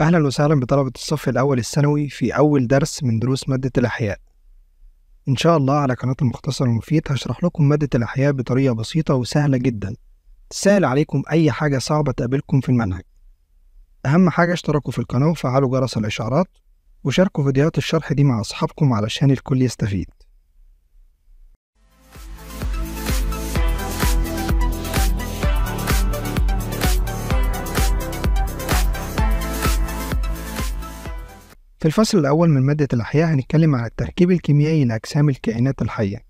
أهلا وسهلا بطلبة الصف الأول الثانوي في أول درس من دروس مادة الأحياء إن شاء الله على قناة المختصر المفيد هشرح لكم مادة الأحياء بطريقة بسيطة وسهلة جدا تسهل عليكم أي حاجة صعبة تقابلكم في المنهج أهم حاجة اشتركوا في القناة وفعلوا جرس الإشعارات وشاركوا فيديوهات الشرح دي مع أصحابكم علشان الكل يستفيد في الفصل الأول من مادة الأحياء هنتكلم عن التركيب الكيميائي لأجسام الكائنات الحية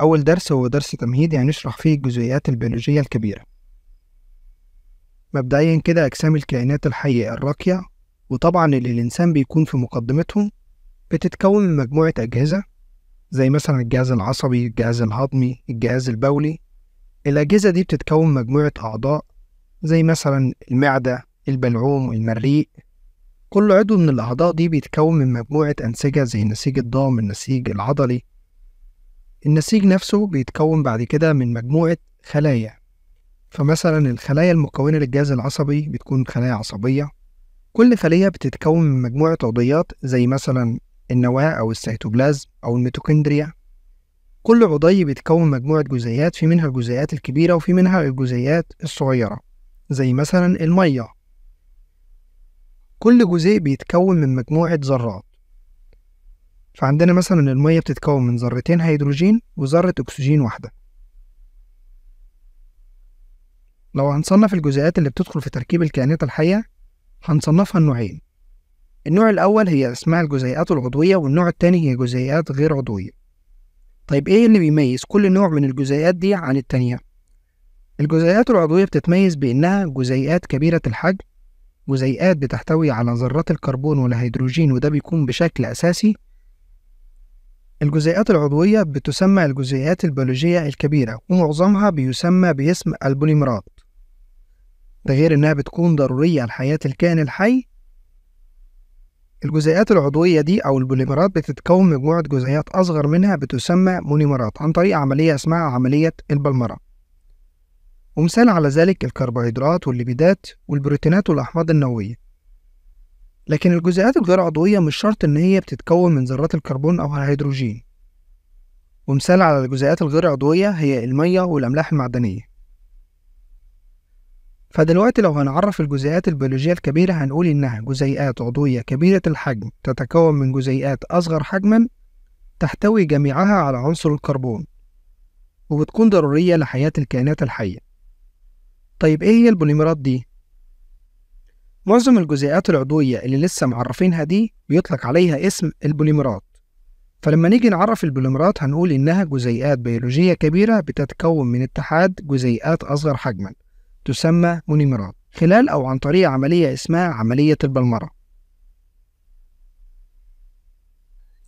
أول درس هو درس تمهيدي يعني هنشرح فيه الجزيئات البيولوجية الكبيرة مبدئيا كده أجسام الكائنات الحية الراقية وطبعا اللي الإنسان بيكون في مقدمتهم بتتكون من مجموعة أجهزة زي مثلا الجهاز العصبي الجهاز الهضمي الجهاز البولي الأجهزة دي بتتكون مجموعة أعضاء زي مثلا المعدة البلعوم المريء كل عضو من الأعضاء دي بيتكون من مجموعة أنسجة زي نسيج الضام النسيج العضلي النسيج نفسه بيتكون بعد كده من مجموعة خلايا فمثلا الخلايا المكونة للجهاز العصبي بتكون خلايا عصبية كل خلية بتتكون من مجموعة عضيات زي مثلا النواة أو السيتوبلازم أو الميتوكندريا كل عضي بيتكون من مجموعة جزيئات في منها الجزيئات الكبيرة وفي منها الجزيئات الصغيرة زي مثلا المية كل جزيء بيتكون من مجموعة ذرات فعندنا مثلا المية بتتكون من ذرتين هيدروجين وذرة أكسجين واحدة لو هنصنف الجزيئات اللي بتدخل في تركيب الكائنات الحية هنصنفها نوعين النوع الأول هي اسمها الجزيئات العضوية والنوع التاني هي جزيئات غير عضوية طيب إيه اللي بيميز كل نوع من الجزيئات دي عن التانية؟ الجزيئات العضوية بتتميز بإنها جزيئات كبيرة الحجم جزيئات بتحتوي على ذرات الكربون والهيدروجين وده بيكون بشكل أساسي الجزيئات العضوية بتسمى الجزيئات البيولوجية الكبيرة ومعظمها بيسمى باسم البوليمرات ده غير إنها بتكون ضرورية لحياة الكائن الحي الجزيئات العضوية دي أو البوليمرات بتتكون مجموعة جزيئات أصغر منها بتسمى مونيمرات عن طريق عملية اسمها عملية البلمرة ومثال على ذلك الكربوهيدرات والليبيدات والبروتينات والأحماض النووية لكن الجزيئات الغير عضوية مش شرط إن هي بتتكون من ذرات الكربون أو الهيدروجين ومثال على الجزيئات الغير عضوية هي المية والأملاح المعدنية فدلوقتي لو هنعرف الجزيئات البيولوجية الكبيرة هنقول إنها جزيئات عضوية كبيرة الحجم تتكون من جزيئات أصغر حجما تحتوي جميعها على عنصر الكربون وبتكون ضرورية لحياة الكائنات الحية طيب إيه هي البوليمرات دي؟ معظم الجزيئات العضوية اللي لسه معرفينها دي بيطلق عليها اسم البوليمرات فلما نيجي نعرف البوليمرات هنقول إنها جزيئات بيولوجية كبيرة بتتكون من اتحاد جزيئات أصغر حجما تسمى مونيمرات خلال أو عن طريق عملية اسمها عملية البلمرة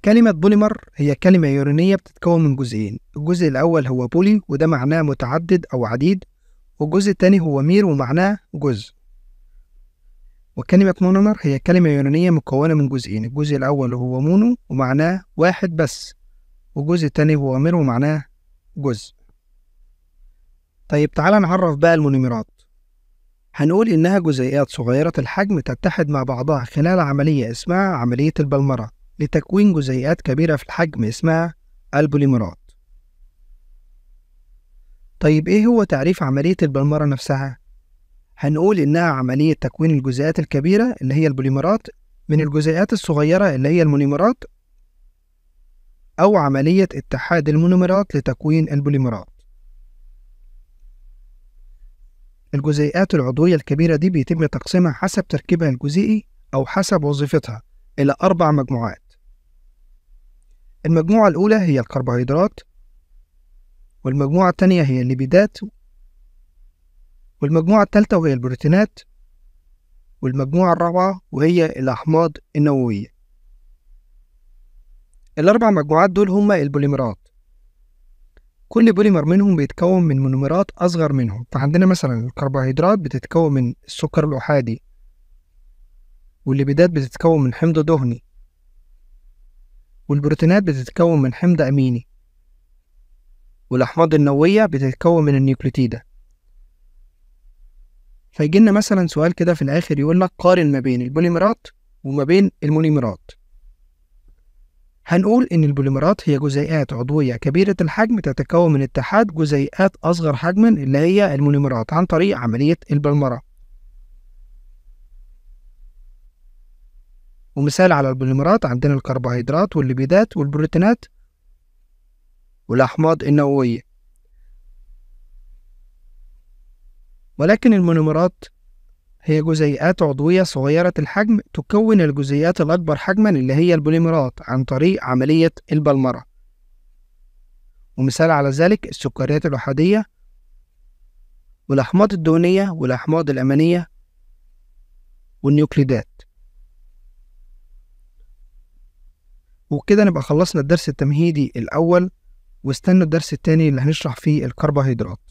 كلمة بوليمر هي كلمة يورينية بتتكون من جزئين الجزء الأول هو بولي وده معناه متعدد أو عديد والجزء الثاني هو مير ومعناه جزء وكلمة مونومر هي كلمة يونانية مكونة من جزئين الجزء الأول هو مونو ومعناه واحد بس والجزء الثاني هو مير ومعناه جزء طيب تعالى نعرف بقى المونوميرات هنقول إنها جزيئات صغيرة الحجم تتحد مع بعضها خلال عملية اسمها عملية البلمرة لتكوين جزيئات كبيرة في الحجم اسمها البوليمرات طيب إيه هو تعريف عملية البلمرة نفسها؟ هنقول إنها عملية تكوين الجزيئات الكبيرة اللي هي البوليمرات من الجزيئات الصغيرة اللي هي المونيمرات أو عملية اتحاد المونيمرات لتكوين البوليمرات الجزيئات العضوية الكبيرة دي بيتم تقسيمها حسب تركيبها الجزيئي أو حسب وظيفتها إلى أربع مجموعات المجموعة الأولى هي الكربوهيدرات والمجموعة التانية هي الليبيدات والمجموعة التالتة وهي البروتينات والمجموعة الرابعة وهي الأحماض النووية الأربع مجموعات دول هما البوليمرات كل بوليمر منهم بيتكون من مونومرات أصغر منهم فعندنا مثلا الكربوهيدرات بتتكون من السكر الأحادي والليبيدات بتتكون من حمض دهني والبروتينات بتتكون من حمض أميني والأحماض النووية بتتكون من النيوكليوتيدة فيجي لنا مثلا سؤال كده في الآخر يقول لك قارن ما بين البوليمرات وما بين المونيمرات هنقول إن البوليمرات هي جزيئات عضوية كبيرة الحجم تتكون من اتحاد جزيئات أصغر حجما اللي هي المونيمرات عن طريق عملية البلمرة ومثال على البوليمرات عندنا الكربوهيدرات والليبيدات والبروتينات والأحماض النووية ولكن المونومرات هي جزيئات عضوية صغيرة الحجم تكون الجزيئات الأكبر حجما اللي هي البوليمرات عن طريق عملية البلمرة ومثال على ذلك السكريات الأحادية والأحماض الدهنية والأحماض الأمينية والنيوكليدات وبكده نبقى خلصنا الدرس التمهيدي الأول واستنوا الدرس التاني اللي هنشرح فيه الكربوهيدرات